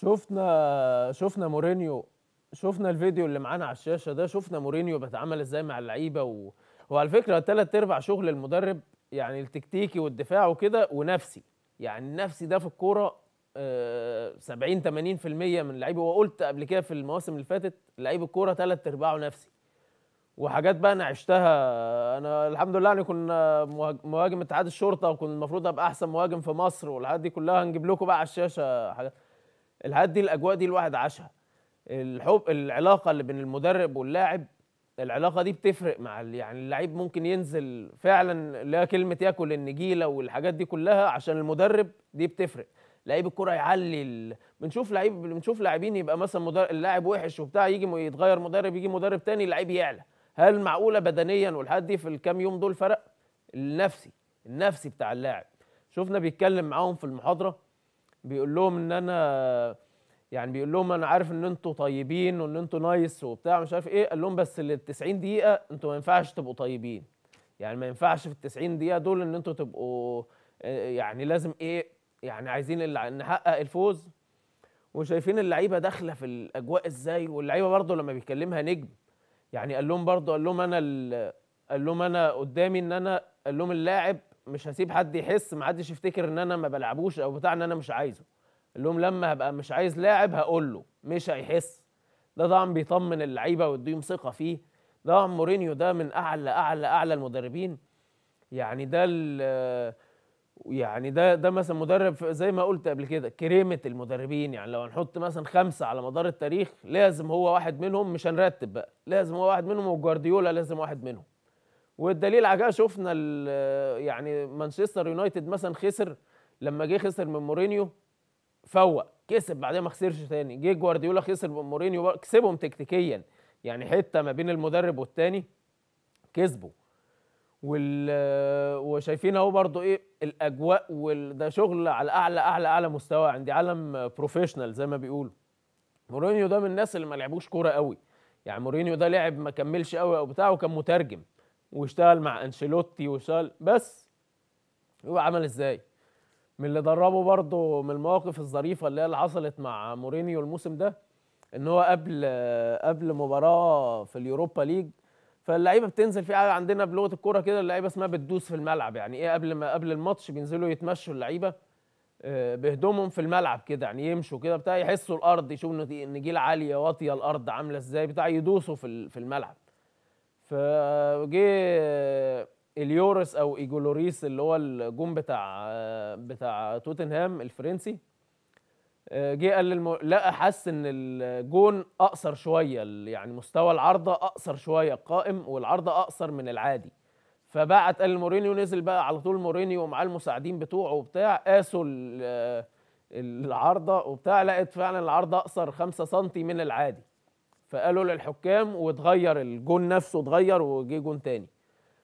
شفنا شفنا مورينيو شفنا الفيديو اللي معانا على الشاشه ده شفنا مورينيو بيتعامل ازاي مع اللعيبه و... وعلى فكره ثلاث ارباع شغل المدرب يعني التكتيكي والدفاع وكده ونفسي يعني النفسي ده في الكوره 70 آه، 80% من اللعيبه وقلت قبل كده في المواسم اللي فاتت لعيب الكوره ثلاث ارباعه نفسي وحاجات بقى انا عشتها انا الحمد لله يعني كنا مهاجم اتحاد الشرطه وكنت المفروض ابقى احسن مهاجم في مصر والحاجات دي كلها هنجيب لكم بقى على الشاشه حاجات الحاجات دي الاجواء دي الواحد عاشها الحب العلاقه اللي بين المدرب واللاعب العلاقه دي بتفرق مع يعني اللعيب ممكن ينزل فعلا لا كلمه ياكل النجيله والحاجات دي كلها عشان المدرب دي بتفرق لعيب الكره يعلي ال... بنشوف لعيب بنشوف لاعبين يبقى مثلا مدر... اللاعب وحش وبتاع يجي يتغير مدرب يجي مدرب تاني اللعيب يعلى هل معقوله بدنيا والحاجات دي في الكام يوم دول فرق النفسي النفسي بتاع اللاعب شفنا بيتكلم معاهم في المحاضره بيقول لهم ان انا يعني بيقول لهم انا عارف ان انتوا طيبين وان انتوا نايس وبتاع مش عارف ايه قال لهم بس ال 90 دقيقه انتوا ما ينفعش تبقوا طيبين يعني ما ينفعش في ال 90 دقيقه دول ان انتوا تبقوا آه، يعني لازم ايه يعني عايزين نحقق الفوز وشايفين اللعيبه داخله في الاجواء ازاي واللعيبه برضه لما بيكلمها نجم يعني قال لهم برضه قال لهم انا قال لهم انا قدامي ان انا قال لهم اللاعب مش هسيب حد يحس ما حدش يفتكر ان انا ما بلعبوش او بتاع ان انا مش عايزه اللي لما هبقى مش عايز لاعب هقول له مش هيحس ده طبعا بيطمن اللعيبه ويديهم ثقه فيه ده طبعا مورينيو ده من اعلى اعلى اعلى المدربين يعني ده يعني ده ده مثلا مدرب زي ما قلت قبل كده كريمه المدربين يعني لو هنحط مثلا خمسه على مدار التاريخ لازم هو واحد منهم مش هنرتب بقى لازم هو واحد منهم وجوارديولا لازم واحد منهم والدليل على كده شفنا يعني مانشستر يونايتد مثلا خسر لما جه خسر من مورينيو فوق كسب بعدين ما خسرش تاني جه جوارديولا خسر من مورينيو كسبهم تكتيكيا يعني حته ما بين المدرب والتاني كسبوا وال وشايفين اهو برضو ايه الاجواء وده شغل على اعلى اعلى اعلى مستوى عندي عالم بروفيشنال زي ما بيقولوا مورينيو ده من الناس اللي ما لعبوش كوره قوي يعني مورينيو ده لعب ما كملش قوي او بتاعه كان مترجم واشتغل مع انشيلوتي واشتغل بس هو عمل ازاي؟ من اللي دربه برضه من المواقف الظريفه اللي هي اللي حصلت مع مورينيو الموسم ده ان هو قبل قبل مباراه في اليوروبا ليج فاللعيبه بتنزل في عندنا بلغه الكوره كده اللعيبه اسمها بتدوس في الملعب يعني ايه قبل ما قبل الماتش بينزلوا يتمشوا اللعيبه آه، بهدومهم في الملعب كده يعني يمشوا كده بتاع يحسوا الارض يشوفوا النجيل عاليه واطيه الارض عامله ازاي بتاع يدوسوا في في الملعب فجه اليورس او ايجولوريس اللي هو الجون بتاع بتاع توتنهام الفرنسي آه، جه قال للم... لا حس ان الجون اقصر شويه يعني مستوى العارضه اقصر شويه القائم والعارضه اقصر من العادي فبعت قال لمورينيو نزل بقى على طول مورينيو ومعاه المساعدين بتوعه وبتاع قاسوا آه، العارضه وبتاع لقت فعلا العارضه اقصر 5 سم من العادي فقالوا للحكام واتغير الجون نفسه اتغير وجي جون تاني